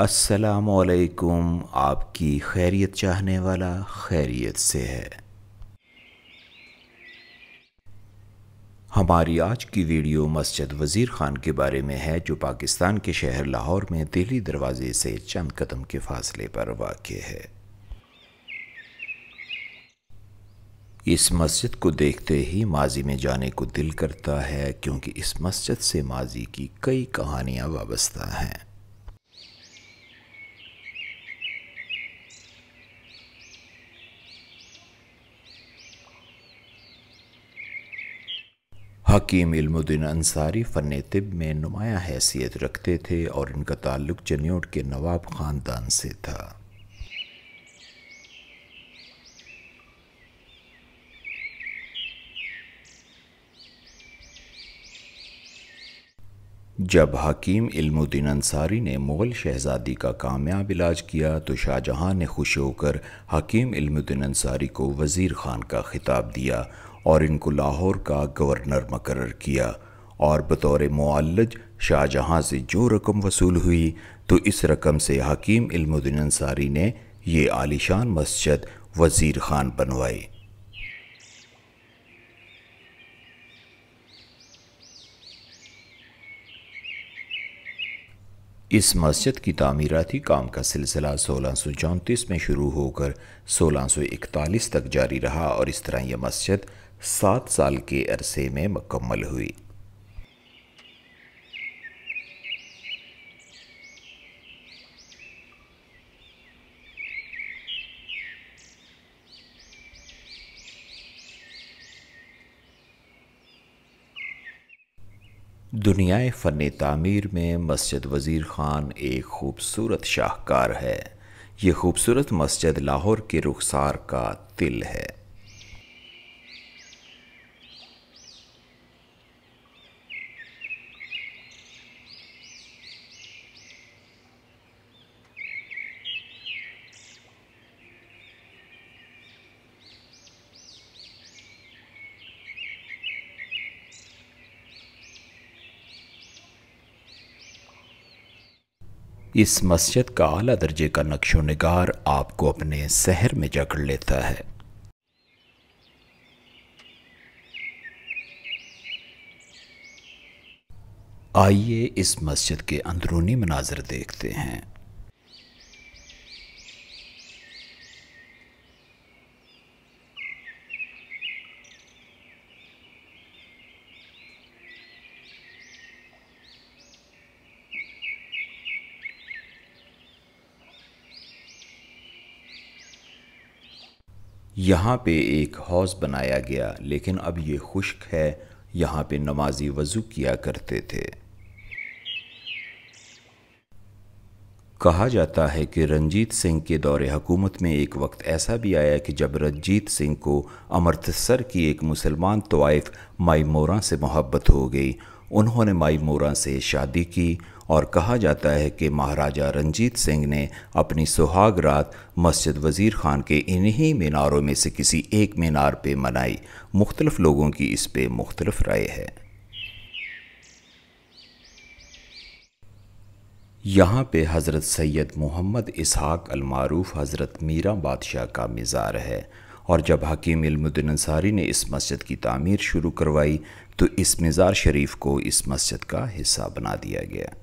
असलकुम आपकी खैरियत चाहने वाला खैरियत से है हमारी आज की वीडियो मस्जिद वज़ीर ख़ान के बारे में है जो पाकिस्तान के शहर लाहौर में दिल्ली दरवाज़े से चंद कदम के फासले पर वाक़ है इस मस्जिद को देखते ही माजी में जाने को दिल करता है क्योंकि इस मस्जिद से माजी की कई कहानियाँ वाबस्ता हैं हकीम इल्मुद्दीन अंसारी फ़न तिब में नुमाया हैसियत रखते थे और इनका ताल्लुक़ चन्योट के नवाब ख़ानदान से था जब हकीम इल्मुद्दीन अंसारी ने मुग़ल शहज़ादी का कामयाब इलाज किया तो शाहजहां ने खुश होकर हकीम इल्मुद्दीन अंसारी को वज़ीर ख़ान का खिताब दिया और इनको लाहौर का गवर्नर मकरर किया और बतौर मुआलज शाहजहाँ से जो रकम वसूल हुई तो इस रकम से हकीम इल्मुद्दीन अंसारी ने ये आलिशान मस्जिद वज़ीर खान बनवाई इस मस्जिद की तमीराती काम का सिलसिला सोलह सौ चौंतीस में शुरू होकर सोलह सौ इकतालीस तक जारी रहा और इस तरह यह मस्जिद सात साल के अरसे में मुकम्मल हुई दुनिया फ़न तामीर में मस्जिद वज़ीर ख़ान एक खूबसूरत शाहकार है ये खूबसूरत मस्जिद लाहौर के रुखसार का तिल है इस मस्जिद का आला दर्जे का नक्शो नगार आपको अपने शहर में जकड़ लेता है आइए इस मस्जिद के अंदरूनी मनाजर देखते हैं यहाँ पे एक हौज़ बनाया गया लेकिन अब ये खुश्क है यहाँ पे नमाजी वज़ू किया करते थे कहा जाता है कि रंजीत सिंह के दौरे हकूमत में एक वक्त ऐसा भी आया कि जब रंजीत सिंह को अमृतसर की एक मुसलमान तवाइफ माई मोरा से मोहब्बत हो गई उन्होंने माई मोरा से शादी की और कहा जाता है कि महाराजा रंजीत सिंह ने अपनी सुहाग रात मस्जिद वज़ीर ख़ान के इन्हीं मीनारों में से किसी एक मीनार पे मनाई मुख्तलफ़ लोगों की इस पे मुख्तलफ़ राय है यहाँ पे हज़रत सैयद मोहम्मद इसहाक़ अलमारूफ हज़रत मीरा बादशाह का मज़ार है और जब हकीम इल्मुद्दीन अंसारी ने इस मस्जिद की तामीर शुरू करवाई तो इस मज़ार शरीफ को इस मस्जिद का हिस्सा बना दिया गया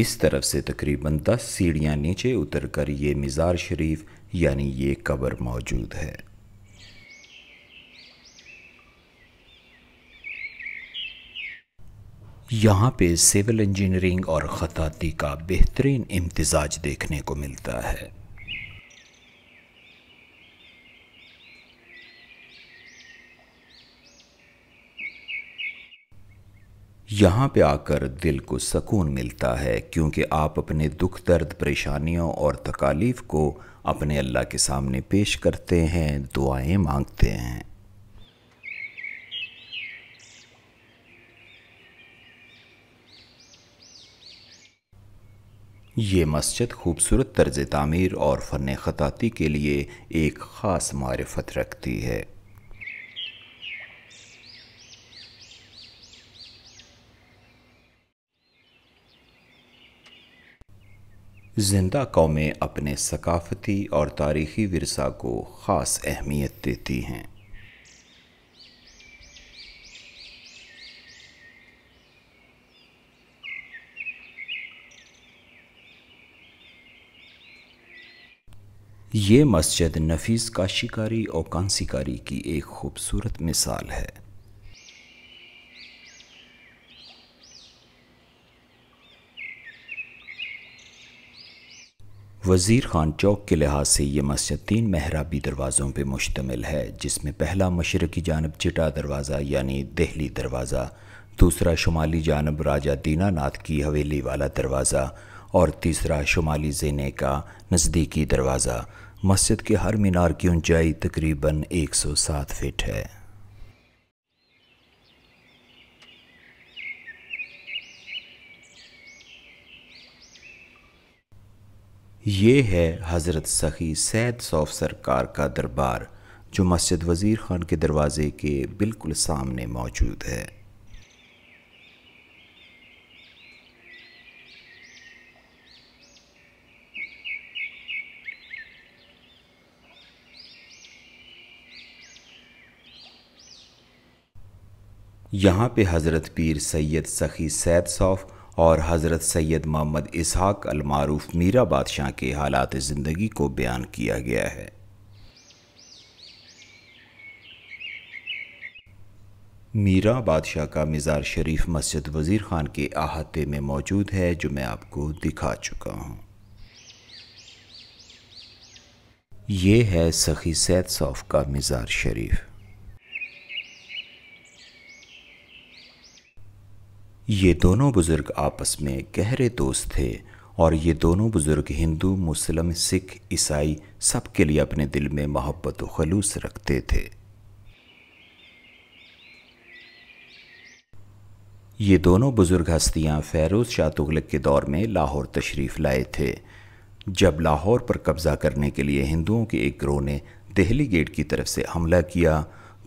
इस तरफ से तकरीबन दस सीढ़ियाँ नीचे उतर कर ये मज़ार शरीफ यानी ये कबर मौजूद है यहाँ पे सिविल इंजीनियरिंग और ख़ताती का बेहतरीन इम्तजाज देखने को मिलता है यहाँ पे आकर दिल को सुकून मिलता है क्योंकि आप अपने दुख दर्द परेशानियों और तकालीफ को अपने अल्लाह के सामने पेश करते हैं दुआएं मांगते हैं ये मस्जिद खूबसूरत तर्ज तमीर और फ़न ख़ताती के लिए एक ख़ास मारफत रखती है जिंदा कौमें अपने सकाफती और तारीखी वरसा को ख़ास अहमियत देती हैं ये मस्जिद नफीस काशिकारी और कांसीकारी की एक खूबसूरत मिसाल है वज़ीर ख़ान चौक के लिहाज से ये मस्जिद तीन महराबी दरवाज़ों पर मुश्तमिल है जिसमें पहला मशरक़ी जानब चिटा दरवाज़ा यानी दहली दरवाज़ा दूसरा शुमाली जानब राजा दीनानाथ की हवेली वाला दरवाज़ा और तीसरा शुमाली ज़ेने का नज़दीकी दरवाज़ा मस्जिद के हर मीनार की ऊंचाई तकरीबन 107 फीट है ये है हज़रत सखी सैद सौफ सरकार का दरबार जो मस्जिद वज़ीर ख़ान के दरवाज़े के बिल्कुल सामने मौजूद है यहाँ पे हज़रत पीर सैयद सखी सैद सौफ़ और हज़रत सैयद मोहम्मद इसहाक अलमारूफ मीरा बादशाह के हालात ज़िंदगी को बयान किया गया है मीरा बादशाह का मज़ार शरीफ मस्जिद वज़ीर ख़ान के अहाते में मौजूद है जो मैं आपको दिखा चुका हूँ ये है सखी सैद सौफ का मज़ार शरीफ ये दोनों बुज़ुर्ग आपस में गहरे दोस्त थे और ये दोनों बुज़ुर्ग हिंदू मुस्लिम सिख ईसाई सब के लिए अपने दिल में मोहब्बत खलूस रखते थे ये दोनों बुज़ुर्ग हस्तियाँ फ़ैरोज़ शाह तुगलक के दौर में लाहौर तशरीफ़ लाए थे जब लाहौर पर कब्ज़ा करने के लिए हिंदुओं के एक ग्रोह ने दहली गेट की तरफ से हमला किया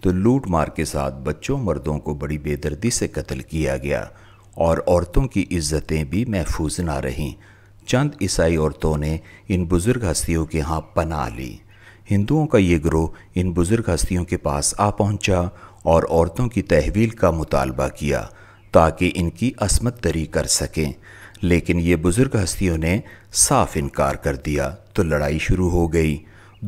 तो लूट मार के साथ बच्चों मर्दों को बड़ी बेदर्दी से कत्ल किया गया और औरतों की इज्जतें भी महफूज ना रहीं चंद ईसाई औरतों ने इन बुज़ुर्ग हस्तियों के यहाँ पना ली हिंदुओं का ये ग्रोह इन बुज़ुर्ग हस्तियों के पास आ पहुँचा और औरतों की तहवील का मुतालबा किया ताकि इनकी असमत तरी कर सकें लेकिन ये बुज़ुर्ग हस्तियों ने साफ इनकार कर दिया तो लड़ाई शुरू हो गई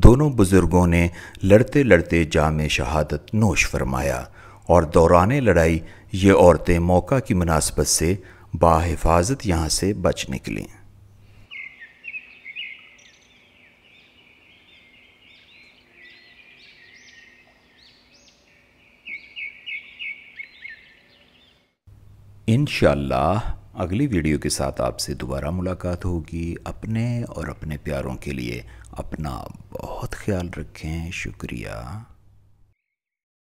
दोनों बुज़ुर्गों ने लड़ते लड़ते जाम शहादत नोश फरमाया और दौरान लड़ाई ये औरतें मौका की मुनासबत से बाहिफाजत यहाँ से बच निकलें इंशाल्लाह अगली वीडियो के साथ आपसे दोबारा मुलाकात होगी अपने और अपने प्यारों के लिए अपना बहुत ख्याल रखें शुक्रिया